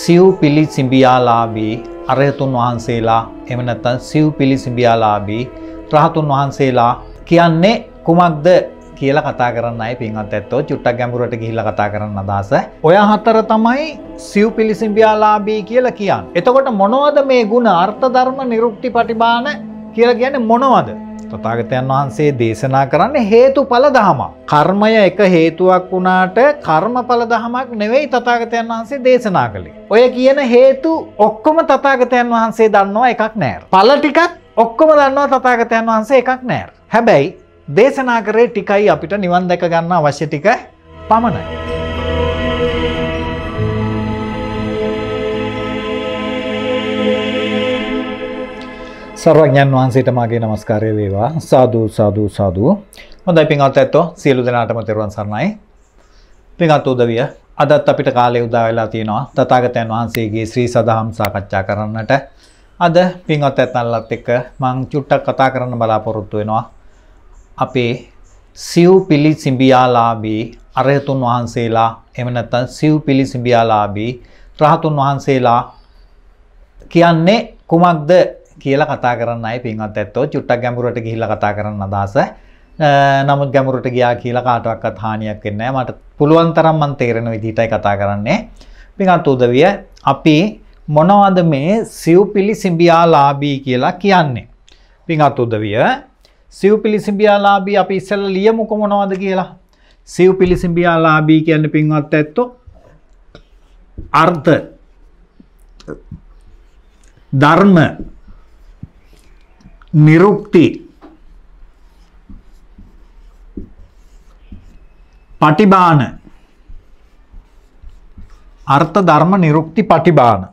සිව් පිළි සිඹියාලාබී අරහතුන් වහන්සේලා එමනත්තන් සිව් පිළි සිඹියාලාබී රහතුන් වහන්සේලා කියන්නේ කුමක්ද කියල කතා කරන්න අයි පින්වත් ඇත්තෝ චුට්ටක් ගැඹුරට ගිහිල කතා කරන්න අදහස. ඔය හතර තමයි සිව් පිළිසිම්බියාලාබී කියල කියන්න. එතකොට මොනවද මේ ගුණ අර්ථධර්ම නිරුක්ති පටිබාන කියල කියන්නේ මොනවද. තථාගතයන් වහන්සේ දේශනා කරන්නේ හේතුඵල දහමක්. කර්මය එක හේතුවක් වුණාට කර්මඵල දහමක් නෙවෙයි තථාගතයන් වහන්සේ දේශනා කළේ. ඔය කියන හේතු ඔක්කොම තථාගතයන් වහන්සේ දන්නවා එකක් නෑ. ඵල ටිකක් ඔක්කොම දන්නවා තථාගතයන් වහන්සේ එකක් නෑ. හැබැයි දේශනා කරේ ටිකයි අපිට නිවන් දැක ගන්න අවශ්‍ය ටික පමණයි. සර්වඥන් වහන්සේට මාගේ নমස්කාරය වේවා සාදු සාදු සාදු හොඳයි පින්වත් ඇත්තෝ සියලු දෙනාටම තෙරුවන් සරණයි පින්වත් උදවිය අදත් අපිට කාලය උදා වෙලා තියෙනවා තථාගතයන් වහන්සේගේ ශ්‍රී සදහම් සාකච්ඡා කරන්නට අද පින්වත් ඇත්තන්ලත් එක්ක මම චුට්ටක් කතා කරන්න බලාපොරොත්තු වෙනවා අපේ සිව් පිලි සිඹියාලාභී අරහතුන් වහන්සේලා එහෙම නැත්නම් සිව් පිලි සිඹියාලාභී රහතුන් වහන්සේලා කියන්නේ කුමක්ද කියලා කතා කරන්න අය පින්වත් ඇත්තෝ චුට්ටක් ගැඹුරට ගිහිල්ලා කතා කරන්න අදහස. නමුත් ගැඹුරට ගියා කියලා කාටවත් හානියක් වෙන්නේ නැහැ. මට පුළුවන් තරම් මම තේරෙන විදිහටයි කතා කරන්නේ. පින්වත් උදවිය අපි මොනවද මේ සිව්පිලි සිඹියාලාභී කියලා කියන්නේ? පින්වත් උදවිය සිව්පිලි සිඹියාලාභී අපි ඉස්සෙල්ලා ලියමුකෝ මොනවද කියලා? සිව්පිලි සිඹියාලාභී කියන්නේ පින්වත් ඇත්තෝ අර්ථ ධර්ම නිරුක්ති පටිබාන අර්ථ ධර්ම නිරුක්ති පටිබාන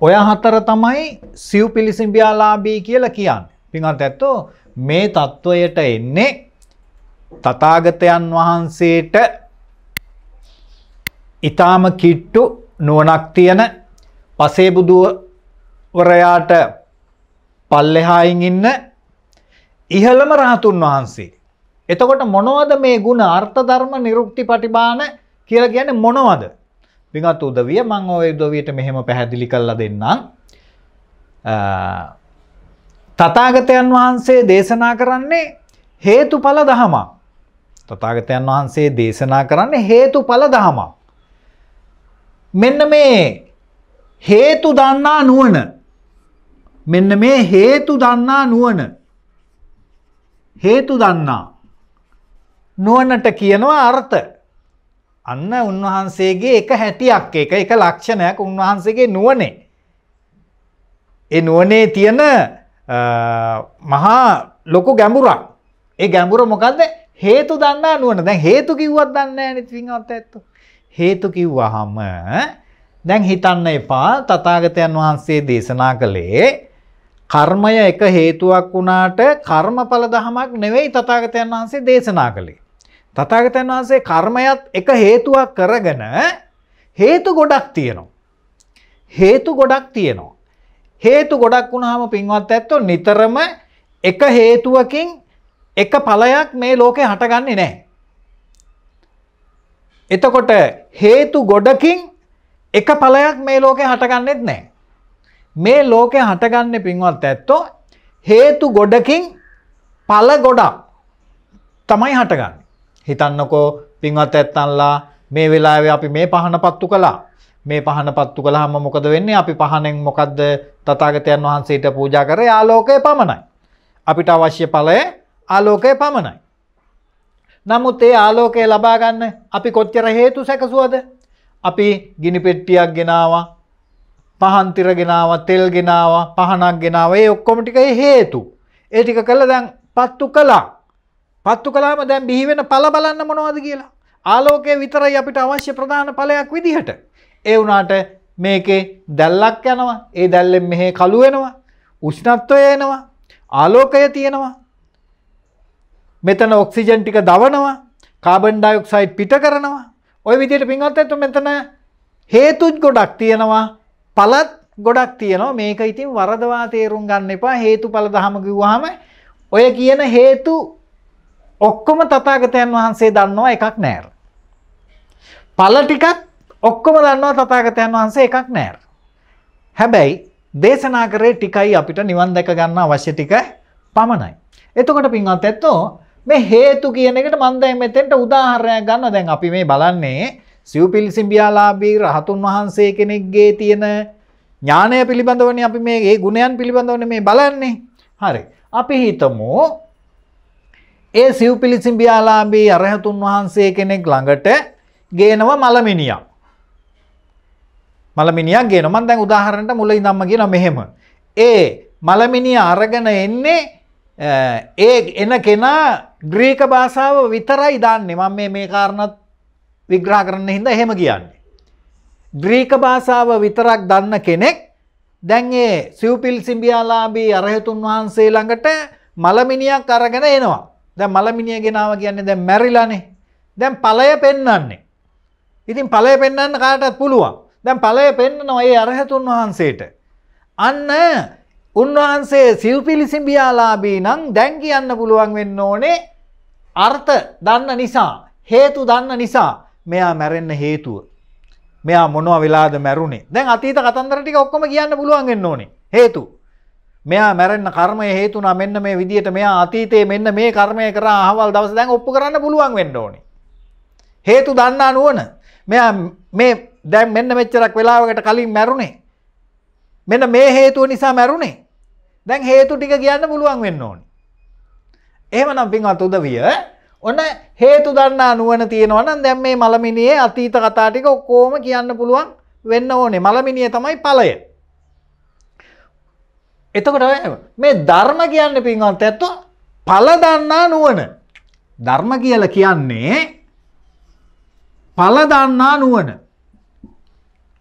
ඔය හතර තමයි සිව් පිළිසිම්බියාලාබී කියල කියන්න පිඟත් ඇත්තෝ මේ තත්ත්වයට එන්නේ තතාගතයන් වහන්සේට ඉතාම කිට්ටු නුවනක් තියෙන පසේබුදුවරයාට පල්ලෙහායින් ඉන්න ඉහළම රහතුන් වහන්සේ. එතකොට මොනවද මේ ගුණ අර්ථධර්ම නිරුක්ති පටිබාන කියල ගැන මොනවද. විගත් උදවිය මං ඔය දොවයට මෙහෙම පැහැදිලි කල්ල දෙන්නම්. තතාගතයන් වහන්සේ දේශනා කරන්නේ හේතු පල දහමක්. තතාගතයන් වහන්සේ දේශනා කරන්නේ හේතු පල දහමක්. මෙන්න මේ හේතු දන්නා නුවන මෙන්න මේ හේතු දන්නා නුවන හේතු දන්නා නුවනට කියනවා අර්ථ අන්න උන්වහන්සේගේ එක හැටියක් එක එක ලක්ෂණයක් උන්වහන්සේගේ නුවනේ ඒ නුවනේ තියෙන මහා ලොකු ගැඹුරක් ඒ ගැඹුර මොකක්ද හේතු දන්නා නුවන දැන් හේතු කිව්වත් දන්න නිතිවිවත් ඇත්තු හේතු කිව්වහම දැන් හිතන්න එපා තතාගතයන් වහන්සේ දේශනා කළේ කර්මය එක හේතුවක් වුණාට කර්මඵල දහමක් නෙවෙයි තථාගතයන් වහන්සේ දේශනා කළේ. තථාගතයන් වහන්සේ කර්මයත් එක හේතුවක් කරගෙන හේතු ගොඩක් තියෙනවා. හේතු ගොඩක් තියෙනවා. හේතු ගොඩක් වුණාම පින්වත් ඇත්තෝ නිතරම එක හේතුවකින් එක ඵලයක් මේ ලෝකේ හටගන්නේ නැහැ. එතකොට හේතු ගොඩකින් එක ඵලයක් මේ ලෝකේ හටගන්නෙත් නැහැ. මේ ලෝකෙ හටගන්න පින්වත් ඇත්තෝ හේතු ගොඩකින් පල ගොඩක් තමයි හටගන්න. හිතන්නකෝ පින්වත් ඇත්තන්ලා මේ වෙලාව අපි මේ පහන පත්තු කලා මේ පහන පත්තු කළ හම මොකද වෙන්නේ අපි පහනෙන් මොකක්ද තතාගතයන් වහන්සේට පූජා කර ආලෝකය පමණයි. අපිට අවශ්‍ය පලය ආලෝකය පමණයි. නමුත් ඒ ආලෝකය ලබාගන්න අපි කොච්චර හේතු සැකසුවද අපි ගිනිපෙට්ටියක් ගෙනවා පහන්තිරගෙනාව තෙල්ගෙනාව පහනක් ගෙනාව ඒ ඔක්කොමටික හේතු. ඒටික කළ දැන් පත්තු කලා පත්තු කලාම දැන් බිහිවෙන පල බලන්න මොනවද කියලා. ආලෝකය විතරයි අපිට අවශ්‍ය ප්‍රධාන පලයක් විදිහට. ඒ වුණාට මේකේ දැල්ලක් යනවා ඒ දැල්ලෙන් මෙහෙ කළුවෙනවා උෂ්ණත්වය එනවා ආලෝකය තියෙනවා. මෙතන ඔක්සිජන් ටික දවනවා කාබන් ඩයොක්සයිඩ් පිට කරනවා ඔය විදිහට පින්වත් ඇත්තු මෙතන හේතුත් ගොඩක් තියෙනවා පලත් ගොඩක් තියනවා මේක ඉතින් වරදවා තේරුම් ගන්න එපා හේතු පල දහමකිව්වාම ඔය කියන හේතු ඔක්කොම තතාගතයන් වහන්සේ දන්නවා එකක් නෑර. පලටිකත් ඔක්කොම දන්නවා තතාගතයන් වහන්සේ එකක් නෑර. හැබැයි දේශනා කරේ ටිකයි අපිට නිවන් දැක ගන්න අවශ්‍ය ටික පමණයි. එතකොට පින්වත් ඇත්තෝ මේ හේතු කියන එකට මන්දයි මෙතෙන්ට උදාහරණයක් ගන්න දැන් අපි මේ බලන්නේ සිව්පිල් සිම්බියාලාබී රහතුන් වහන්සේ කෙනෙක්ගේ තියෙන ඥානය පිළිබඳවන අපි මේ ඒ ගුණයන් පිළිබඳවන මේ බලන්නේ හරි. අපි හිතමෝ ඒ සිව්පිලි සිම්බියාලාබී අරහතුන් වහන්සේ කෙනෙක් ළඟට ගේනව මළමිනිියම්. මළමිනිියක් ගේන මන් දැන් උදාහරණට මුල ඉදම්ම කියෙන මෙහෙම. ඒ මළමිනිිය අරගෙන එන්නේ ඒ එන කෙනා ග්‍රීක භාෂාව විතරයි දන්නේ මම මේ කාරණත් විග්‍රහ කරන්න හින්ද එහෙම කියන්නේ. ග්‍රීක භාෂාව විතරක් දන්න කෙනෙක් දැන් ඒ සිව්පිල් සිම්බියාලාබී අරහතුන් වහන්සේ ළඟට මලමිනියක් අරගෙන එනවා. දැන් මලමිනිය ගෙනාව කියන්නේ දැන් මැරිලානේ. දැන් ඵලය පෙන්වන්නේ. ඉතින් ඵලය පෙන්වන්න කාටවත් පුළුවන්. දැන් ඵලය පෙන්වනවා ඒ අරහතුන් වහන්සේට. අන්න උන්වහන්සේ සිව්පිලිසිම්බියාලාබී නම් දැන් කියන්න පුළුවන් වෙන්න ඕනේ අර්ථ දන්න නිසා හේතු දන්න නිසා මෙයා මැරෙන්න හේතුව. මෙයා මොනව වෙලාද මැරුණේ දැන් අතීත කතන්දරටික ඔක්කොම කියන්න පුළුවන්ගෙන් ඕනේ හේතු. මෙයා මැරෙන්න්න කර්මය හේතුනා මෙන්න මේ විදිට මෙයා අතීතයේ මෙන්න මේ කර්මය කර හවල් දවස දැන් ඔප්පු කරන්න පුළුවන් වෙන්න ඕනේ. හේතු දන්නා නුවන මෙයා මේ දැන් මෙන්න මෙච්චරක් වෙලාවකට කලින් මැරුණේ. මෙන්න මේ හේතුව නිසා මැරුණේ දැන් හේතු ටික කියන්න පුළුවන් වෙන්න ඕනි. එහෙමනම් පින්වත් උදවිය ඔන්න හේතු දන්නා නුවන තියෙනවනම් දැම් මේ මළමිනියේ අතීත කතාටික ඔක්කෝම කියන්න පුළුවන් වෙන්න ඕනේ මළමිනිය තමයි පලය. එතකොට මේ ධර්ම කියන්න පින්වන්ත ඇත්තු පලදන්නා නුවන ධර්ම කියල කියන්නේ පලදන්නා නුවන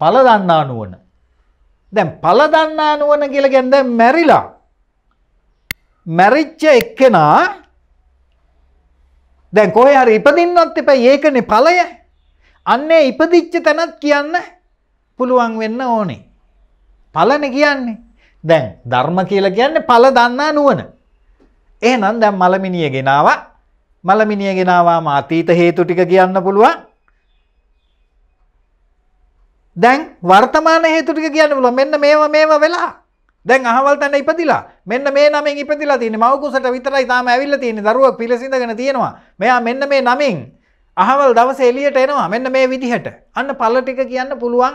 පලදන්නා නුවන දැන් පලදන්නා නුවන කියල ගැන්ද මැරිලා මැරිච්ච එක්කෙනා දැන් කොහේ හරි ඉපදින්නත් එපයි ඒකනේ ඵලය. අන්නේ ඉපදිච්ච තැනත් කියන්න පුළුවන් වෙන්න ඕනේ. ඵලනේ කියන්නේ. දැන් ධර්ම කියලා කියන්නේ ඵල දන්නා නුවණ. එහෙනම් දැන් මලමිනිය ගෙනාවා. මලමිනිය ගෙනාවාම අතීත හේතු ටික කියන්න පුළුවන්. දැන් වර්තමාන හේතු ටික කියන්න පුළුවන්. මෙන්න මේවා මේවා වෙලා. දැන් අහවල් තැන ඉපදිලා මෙන්න මේ නමින් ඉපදිලා තියෙන්නේ මවකුසට විතරයි තාම ඇවිල්ලා තියෙන්නේ දරුවක් පිළිසිඳගෙන තියෙනවා මෙයා මෙන්න මේ නමින් අහවල් දවසේ එළියට එනවා මෙන්න මේ විදිහට අන්න පළ ටික කියන්න පුළුවන්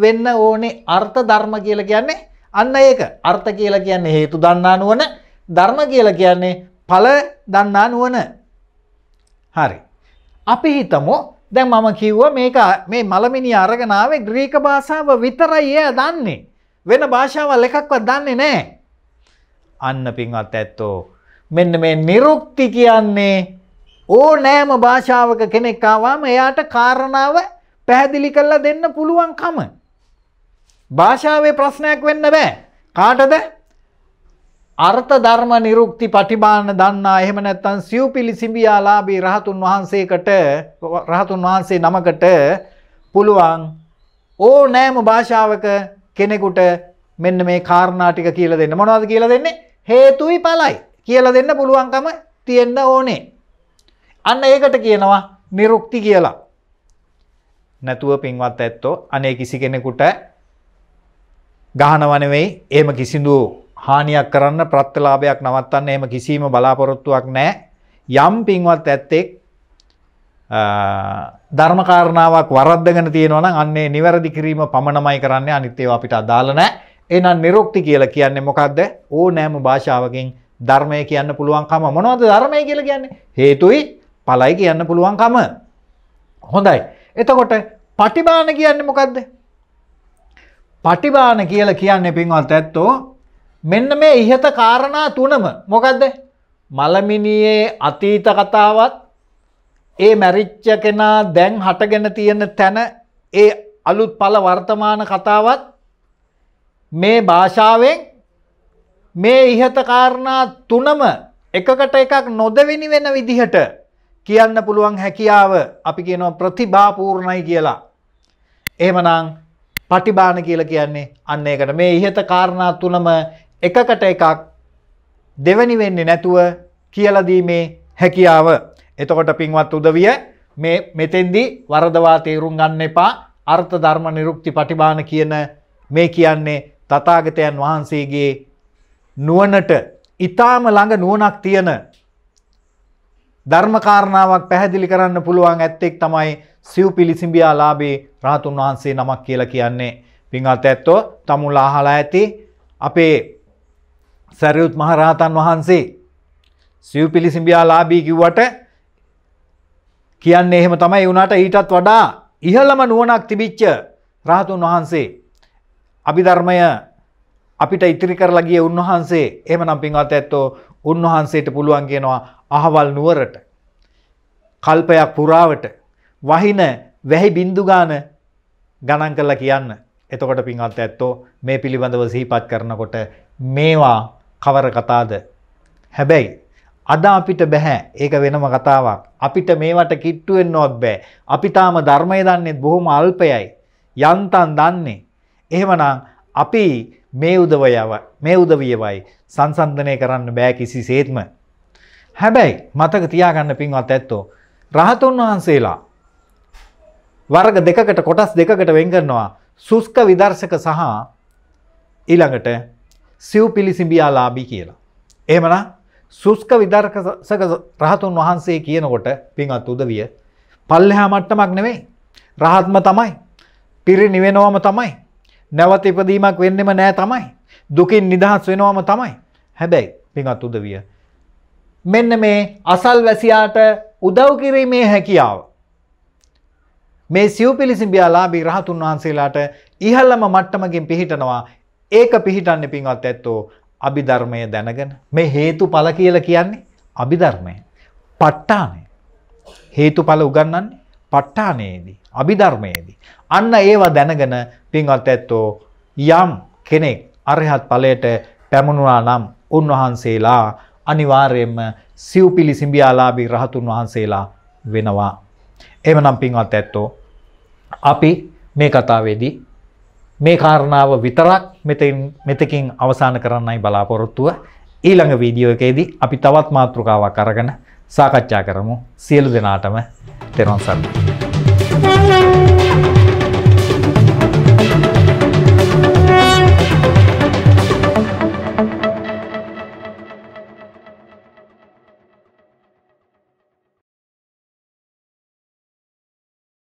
වෙන්න ඕනේ අර්ථ ධර්ම කියලා කියන්නේ අන්න ඒක අර්ථ කියලා කියන්නේ හේතු දන්නා නුවණ ධර්ම කියලා කියන්නේ ඵල දන්නා නුවණ හරි අපි හිතමු දැන් මම කිව්වා මේක මේ මලමිනි අරගෙන ආවේ ග්‍රීක භාෂාව විතරයි එයා දන්නේ වෙන භාෂාවල් එකක්වත් දන්නේ නෑ. අන්න පින්වත් ඇත්තෝ මෙන්න මේ නිරුක්ති කියන්නේ ඕ නෑම භාෂාවක කෙනෙක්කාවාම එයාට කාරණාව පැහැදිලි කරලා දෙන්න පුළුවන්කම. භාෂාවේ ප්‍රශ්නයක් වෙන්න බෑ. කාටද අර්ථ ධර්ම නිරුක්ති පටිබාන දන්නා එහෙම නැත්තන් සියව් පිළිසිඹියාලාබී රහතුන් වහන්සේකට රහතුන් වහන්සේ නමකට පුළුවන් ඕ නෑම භාෂාවක කෙනෙකුට මෙන්න මේ කාරණා ටික කියලා දෙන්න. මොනවද කියලා දෙන්නේ? හේතුයි ඵලයි කියලා දෙන්න පුළුවන්කම තියෙන්න ඕනේ. අන්න ඒකට කියනවා නිරුක්ති කියලා. නැතුව පින්වත් ඇත්තෝ අනේ කිසි කෙනෙකුට ගහනව නෙවෙයි එහෙම කිසිදු හානියක් කරන්න ප්‍රත්‍යලාභයක් නවත්තන්න එහෙම කිසිම බලාපොරොත්තුවක් නැහැ. යම් පින්වත් ඇත්තෙක් ධර්මකාරණාවක් වරද්දගෙන තියෙනවන අන්නේ නිවැරදි කිරීම පමණමයි කරන්න අනිත්‍යව අපිට අදාලනෑ එනම් නිරෝක්ති කියල කියන්නේ මොකක්ද ඕ නෑම භාෂාවකින් ධර්මය කියන්න පුළුවන්කම මොනවද ධර්මය කියල කියන්නේ හේතුයි පලයි කියන්න පුළුවන්කම හොඳයි එතකොට පටිබාන කියන්න මොකක්ද පටිබාන කියල කියන්න පින්වත් ඇත්තෝ මෙන්න මේ ඉහත කාරණා තුනම මොකක්ද මළමිනියේ අතීත කතාවත් ඒ මැරිච්ච කෙනා දැන් හටගෙන තියෙන තැන ඒ අලුත් පල වර්තමාන කතාවත් මේ භාෂාවෙන් මේ ඉහත කාරණා තුනම එකකට එකක් නොදවෙනි වෙන විදිහට කියන්න පුළුවන් හැකියාව අපි කියනවා ප්‍රතිභාපූර්ණයි කියලා. එහෙමනම් පටිබාන කියලා කියන්නේ අන්න ඒකට මේ ඉහත කාරණා තුනම එකකට එකක් දෙවනි වෙන්නේ නැතුව කියලා දීමේ හැකියාව එතකොට පින්වත් උදවිය මේ මෙතෙන්දි වරදවා තේරුම් ගන්න එපා අර්ථ ධර්ම නිරුක්ති පටිභාන කියන මේ කියන්නේ තථාගතයන් වහන්සේගේ නුවණට ඊටාම ළඟ නුවණක් තියෙන ධර්මකාරණාවක් පැහැදිලි කරන්න පුළුවන් ඇත්තෙක් තමයි සිව් පිලිසිඹියාලාභේ රහතුන් වහන්සේ නමක් කියලා කියන්නේ. පින්වත් ඇත්තෝ තමුලා අහලා ඇති අපේ සරියුත් මහරහතන් වහන්සේ සිව් පිලිසිඹියාලාභී කිව්වට කියන්නේ එහෙම තමයි වුණාට ඊටත් වඩා ඉහළම නුවණක් තිබිච්ච රහතුන් වහන්සේ අභිධර්මය අපිට ඉතිරි කරලා ගිය උන්වහන්සේ එහෙමනම් පින්වත් ඇත්තෝ උන්වහන්සේට පුළුවන් කියනවා අහවල් නුවරට කල්පයක් පුරාවට වහින වැහි බින්දු ගාන ගණන් කරලා කියන්න. එතකොට පින්වත් ඇත්තෝ මේ පිළිබඳව සිහිපත් කරනකොට මේවා කවර කතාද. හැබැයි අද අපිට බැහැ ඒක වෙනම කතාවක් අපිට මේවට කිට්ටු වෙන්නවත් බෑ අපි තාම ධර්මය දන්නේ බොහොම අල්පයයි යන්තම් දන්නේ එහෙමනම් අපි මේ උදවයව මේ උදවියවයි සංසන්දනය කරන්න බෑ කිසිසේත්ම හැබැයි මතක තියාගන්න පින්වත් ඇත්තෝ රහතුන් වහන්සේලා වර්ග දෙකකට කොටස් දෙකකට වෙන් කරනවා සුස්ක විදර්ශක සහ ඊළඟට සිව් පිළිසිඹියාලාභී කියලා. එහෙමනම් සුස්ක විදර්ක රහතුන් වහන්සේ කියනකොට පින්වත් උදවිය පල්ලෙහා මට්ටමක් නෙවෙයි රහත්ම තමයි පිරි නිවෙනවම තමයි නැවත ඉපදීමක් වෙන්නෙම නෑ තමයි දුකින් නිදහස් වෙනවම තමයි හැබැයි පින්වත් උදවිය මෙන්න මේ අසල්වැසියාට උදව් කිරීමේ හැකියාව මේ සිව්පිලිසිඹියාලාභී රහතුන් වහන්සේලාට ඉහළම මට්ටමකින් පිහිටනවා ඒක පිහිටන්නේ පින්වත් ඇත්තෝ අභිධර්මය දැනගෙන මේ හේතු පල කියල කියන්නේ අභිධර්මය පට්ටානය හේතු පල උගන්නන්නේ පට්ටානයේදී අභිධර්මයේදී අන්න ඒවා දැනගෙන පින්වත් ඇත්තෝ යම් කෙනෙක් අරහත් ඵලයට පැමුණුනා නම් උන්වහන්සේලා අනිවාර්යයෙන්ම සිව්පිලි සිඹියාලාභී රහතුන් වහන්සේලා වෙනවා. එමනම් පින්වත් ඇත්තෝ අපි මේ කතාවේදී මේ කාරණාව විතරක් මෙතකින් අවසාන කරන්නයි බලාපොරොත්තුව ඊළඟ වීඩියෝ එකේදී අපි තවත් මාතෘකාවක් අරගෙන සාකච්ඡා කරමු සියලු දෙනාටම තෙරුවන් සරණයි.